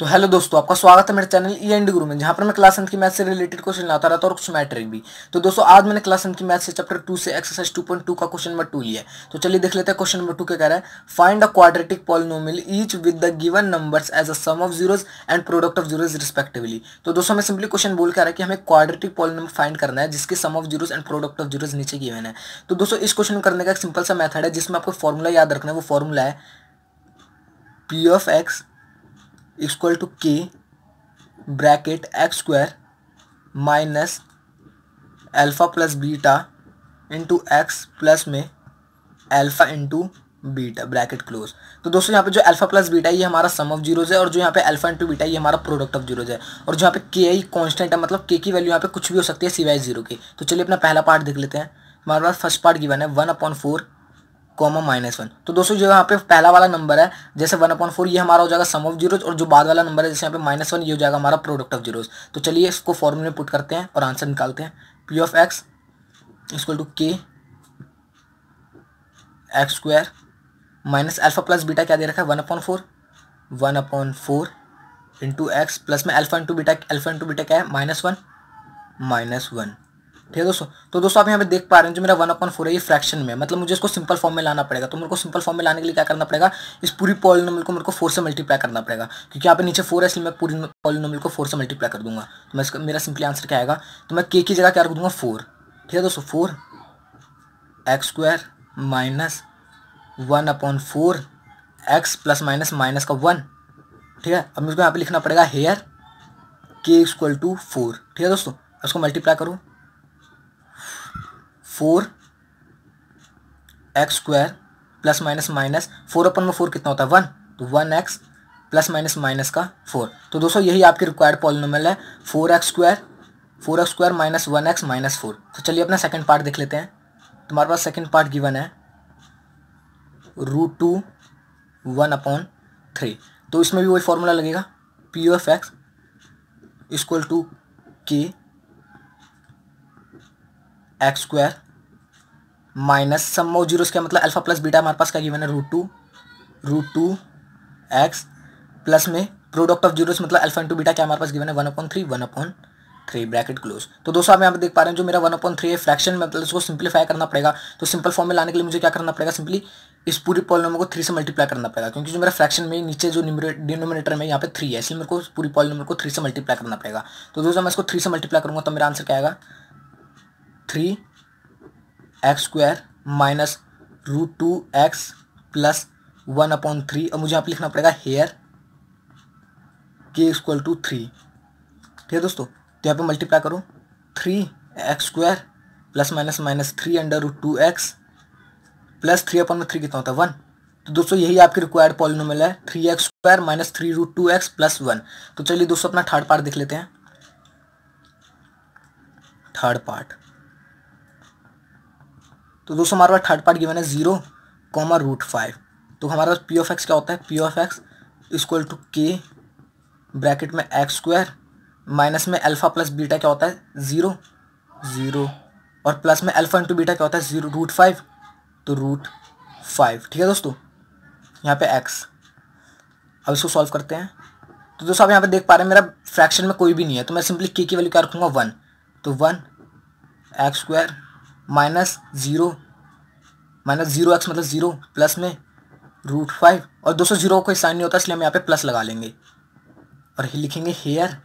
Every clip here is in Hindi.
तो हेलो दोस्तों आपका स्वागत है मेरे चैनल ई एंड गुरु में जहाँ पर मैं क्लास एंड की मैथ से रिलेटेड क्वेश्चन लाता रहता और कुछ मैटरिंग भी तो दोस्तों आज मैंने क्लास एंड की मैथ से चैप्टर टू से एक्सरसाइज टू पॉइंट टू का क्वेश्चन नंबर टू लिया तो चलिए देख लेते हैं क्वेश्चन नंबर टू क्या कह रहा है find a quadratic polynomial each with the given numbers as a sum of zeros and product of zeros respectively तो दोस्तों मैं सिंपली क्वेश्चन बोल कर रहा है कि हमें क्वाड्रेटिक पॉलिनोम फाइंड करना है जिसके sum of zeros and product of zeros नीचे गिवन है तो दोस्तों इस क्वेश्चन करने का एक सिंपल सा मैथड है जिसमें आपको फॉर्मूला याद रखना है वो फॉर्मूला है P of x equal to के bracket x square minus alpha plus beta into X plus में alpha into beta bracket close तो दोस्तों यहाँ पे जो अल्फा प्लस बीटा ये हमारा सम ऑफ जीरोज है और जो यहाँ पे अल्फा इंटू बीटा ये हमारा प्रोडक्ट ऑफ जीरोज है और जो यहाँ पे के आई कॉन्स्टेंट है मतलब के की वैल्यू यहाँ पे कुछ भी हो सकती है सिवाय जीरो की तो चलिए अपना पहला पार्ट देख लेते हैं हमारे पास फर्स्ट पार्ट गिवन है one upon four comma minus one तो दोस्तों जो यहाँ पे पहला वाला नंबर है जैसे वन अपॉइंट फोर ये हमारा हो जाएगा सम ऑफ जीरोज और जो बाद वाला नंबर है जैसे यहाँ पे माइनस वन ये हो जाएगा हमारा प्रोडक्ट ऑफ जीरोज तो चलिए इसको फॉर्मूले में पुट करते हैं और आंसर निकालते हैं P of x equal to के x square minus alpha plus beta क्या दे रखा है one upon four one upon four into X plus में alpha into beta alpha into beta क्या है माइनस वन माइनस वन ठीक है दोस्तों तो दोस्तों आप यहाँ पे देख पा रहे हैं जो मेरा वन अपन फोर है ये फ्रैक्शन में मतलब मुझे इसको सिंपल फॉर्म में लाना पड़ेगा तो मेरे को सिंपल फॉर्म में लाने के लिए क्या करना पड़ेगा इस पूरी पॉलिनोमल को मेरे को फोर से मल्टीप्लाई करना पड़ेगा क्योंकि यहाँ पे नीचे फोर है इसलिए मैं पूरी पॉलिनोमल को फोर से मल्टीप्लाई कर दूंगा तो मैं इसका मेरा सिंपली आंसर क्या आएगा तो मैं के की जगह क्या रख दूंगा फोर ठीक है दोस्तों four x square minus one upon four x plus minus minus का वन ठीक है अब को यहाँ पर लिखना पड़ेगा hair k equal to four ठीक है दोस्तों उसको मल्टीप्लाई करूँ four x square plus minus minus four upon में फोर कितना होता है वन तो one x plus minus minus का फोर तो दोस्तों यही आपके रिक्वायर्ड पॉलिनोमल है four x square four x square minus one X minus four तो चलिए अपना सेकंड पार्ट देख लेते हैं तुम्हारे पास सेकंड पार्ट गिवन है root two one upon three तो इसमें भी वही फॉर्मूला लगेगा P F X equal to के x square minus sum of zeros का मतलब अल्फा प्लस बीटा हमारे पास क्या गिवन है root two root two X plus में प्रोडक्ट ऑफ जीरोस मतलब अल्फा इंटू बीटा क्या हमारे पास गिवन है one upon three one upon three bracket close तो दोस्तों आप यहाँ पे देख पा रहे हैं जो मेरा वन अपॉन थ्री है फ्रैक्शन में मतलब उसको सिंप्लीफाई करना पड़ेगा तो सिंपल फॉर्म में लाने के लिए मुझे क्या करना पड़ेगा सिंपली इस पूरी पॉलिनोम को थ्री से मल्टीप्लाई करना पड़ेगा क्योंकि जो मेरा फ्रैक्शन में नीचे जो डिनोमिनेटर में यहाँ पे थ्री है इसलिए मेरे को पूरी पॉलिनोम को थ्री से मल्टीप्लाई करना पड़ेगा तो दोस्तों मैं इसको थ्री से मल्टीप्लाई करूँगा तो मेरा आंसर क्या आएगा three X square minus root two X plus one upon three और मुझे यहाँ पर लिखना पड़ेगा hair k equal to three ठीक है दोस्तों तो यहाँ पे मल्टीप्लाई करो three X square plus minus minus three under root two X plus three upon में थ्री कितना होता है वन तो दोस्तों यही आपके रिक्वायर्ड पॉलिनोमल है three X square minus three root two X plus one तो चलिए दोस्तों अपना थर्ड पार्ट देख लेते हैं थर्ड पार्ट तो दोस्तों हमारे पास थर्ड पार्ट गिवन है जीरो कॉमा रूट फाइव तो हमारे पास पी ऑफ एक्स क्या होता है P of x equal to के ब्रैकेट में एक्स स्क्वायर माइनस में अल्फ़ा प्लस बीटा क्या होता है ज़ीरो ज़ीरो और प्लस में अल्फ़ा इंटू बीटा क्या होता है ज़ीरो रूट फाइव तो रूट फाइव ठीक है दोस्तों यहाँ पे एक्स अब इसको सॉल्व करते हैं तो दोस्तों आप यहाँ पे देख पा रहे हैं मेरा फ्रैक्शन में कोई भी नहीं है तो मैं सिंपली के की वैल्यू क्या रखूँगा वन तो one x square minus zero minus zero X मतलब ज़ीरो प्लस में रूट फाइव और दोस्तों ज़ीरो कोई साइन नहीं होता इसलिए हम यहाँ पे प्लस लगा लेंगे और लिखेंगे hair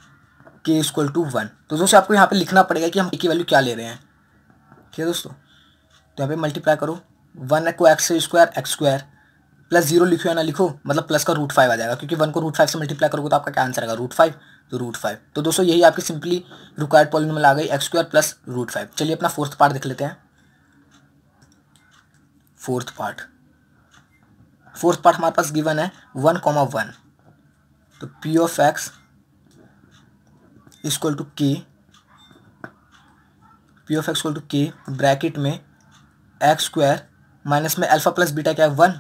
k equal to one तो दोस्तों आपको यहाँ पे लिखना पड़ेगा कि हम ए की वैल्यू क्या ले रहे हैं ठीक है दोस्तों तो यहाँ पे मल्टीप्लाई करो वन को x square X square plus zero लिखो या ना लिखो मतलब प्लस का रूट फाइव आ जाएगा क्योंकि वन को रूट फाइव से मल्टीप्लाई करोगे तो आपका क्या आंसर आएगा रूट फाइव तो रूट फाइव तो दोस्तों यही आपकी सिंपली रिक्वायर्ड पॉलिनोमियल आ गई x square plus root five चलिए अपना फोर्थ पार्ट देख लेते हैं फोर्थ पार्ट फोर्थ पार्ट हमारे पास गिवन है वन कॉमा वन तो P of X is equal to K P of x equal to के ब्रैकेट में एक्स स्क्वायर माइनस में अल्फा प्लस बीटा क्या है वन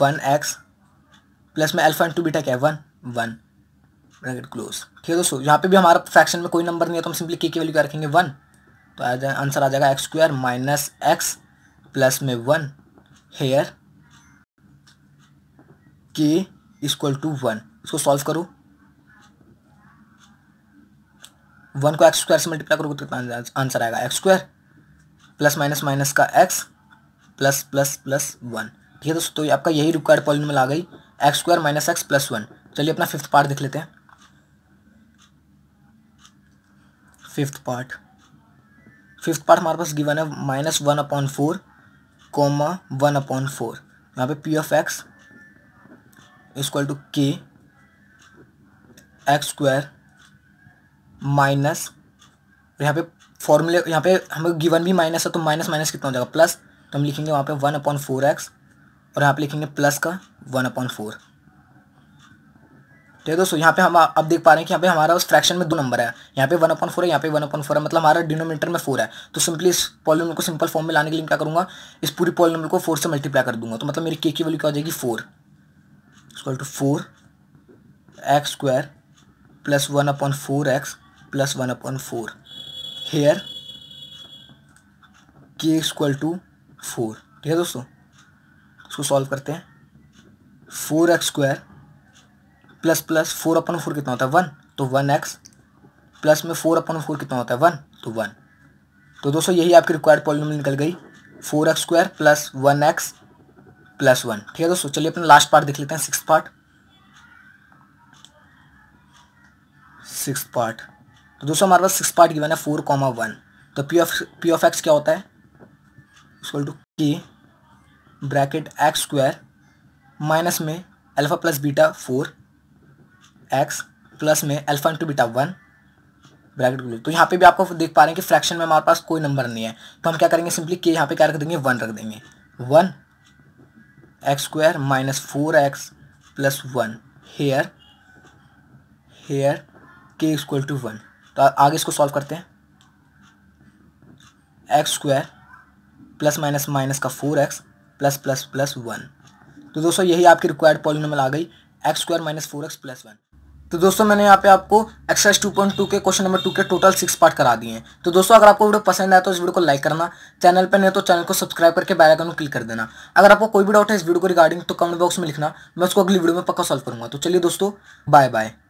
वन एक्स प्लस में अल्फा इंटू बीटा क्या है वन वन ब्रैकेट क्लोज ठीक है दोस्तों यहाँ पे भी हमारा फ्रैक्शन में कोई नंबर नहीं है तो हम सिंपली के की वैल्यू क्या रखेंगे वन तो आ जाए आंसर आ जाएगा x square minus x plus में one here k equal to one इसको सॉल्व करो वन को एक्स स्क्वायर से मल्टीप्लाई करोगे तो आंसर आएगा x square plus minus minus का x plus plus plus one ठीक है दोस्तों तो आपका यही रिक्वायर्ड पॉलिनोमियल आ गई x square minus x plus one चलिए अपना फिफ्थ पार्ट देख लेते हैं फिफ्थ पार्ट फिफ्थ पार्ट हमारे पास गिवन है minus one upon four comma one upon four यहाँ पे p of x equal to के एक्स स्क्वायर माइनस यहाँ पे फॉर्मूले यहाँ पे हमें गिवन भी माइनस है तो माइनस माइनस कितना हो जाएगा प्लस तो हम लिखेंगे वहाँ पे वन अपॉन फोर एक्स और यहाँ पे लिखेंगे प्लस का वन अपॉन फोर ठीक है दोस्तों यहाँ पे हम अब देख पा रहे हैं कि यहाँ पे हमारा उस फ्रैक्शन में दो नंबर है यहाँ पे वन अपन फोर है यहाँ पे वन अपन फोर है मतलब हमारा डिनोमीटर में फोर है तो सिंपली इस पॉलिनोमल को सिंपल फॉर्म में लाने के लिए क्या करूँगा इस पूरी पॉलिनोमल को फोर से मल्टीप्लाई कर दूंगा तो मतलब मेरी के की वैल्यू क्या हो जाएगी four equal to four x square plus one upon four x plus one upon four here k equal to four ठीक है दोस्तों इसको सॉल्व करते हैं four x square plus plus four upon four कितना होता है वन तो वन एक्स प्लस में फोर अपन फोर कितना होता है वन तो वन तो दोस्तों यही आपकी रिक्वायर्ड पॉलिनोमियल निकल गई four x square plus one x plus one ठीक है दोस्तों चलिए अपना लास्ट पार्ट देख लेते हैं सिक्स पार्ट सिक्स पार्ट तो दोस्तों हमारे पास सिक्स पार्ट की है फोर कॉमा वन तो P of p of x क्या होता है equal to k bracket x square minus में alpha plus beta four x plus में alpha into beta one bracket खुल तो यहाँ पे भी आपको देख पा रहे हैं कि फ्रैक्शन में हमारे पास कोई नंबर नहीं है तो हम क्या करेंगे सिंपली के यहाँ पे क्या रख देंगे वन रख देंगे one x square minus four x plus one here here k equal to one तो आगे इसको सॉल्व करते हैं x square plus minus minus का four x plus plus plus one तो दोस्तों यही आपकी रिक्वायर्ड पॉलिनोमल आ गई x square minus four x plus one तो दोस्तों मैंने यहाँ पे आपको एक्सरसाइज टू पॉइंट टू के क्वेश्चन नंबर टू के टोटल सिक्स पार्ट करा दिए हैं तो दोस्तों अगर आपको वीडियो पसंद आया तो इस वीडियो को लाइक करना चैनल पर नहीं तो चैनल को सब्सक्राइब करके बेल आइकन को क्लिक कर देना अगर आपको कोई भी डाउट है इस वीडियो को रिगार्डिंग तो कमेंट बॉक्स में लिखना मैं उसको अगली वीडियो में पक्का सॉल्व करूंगा तो चलिए दोस्तों बाय बाय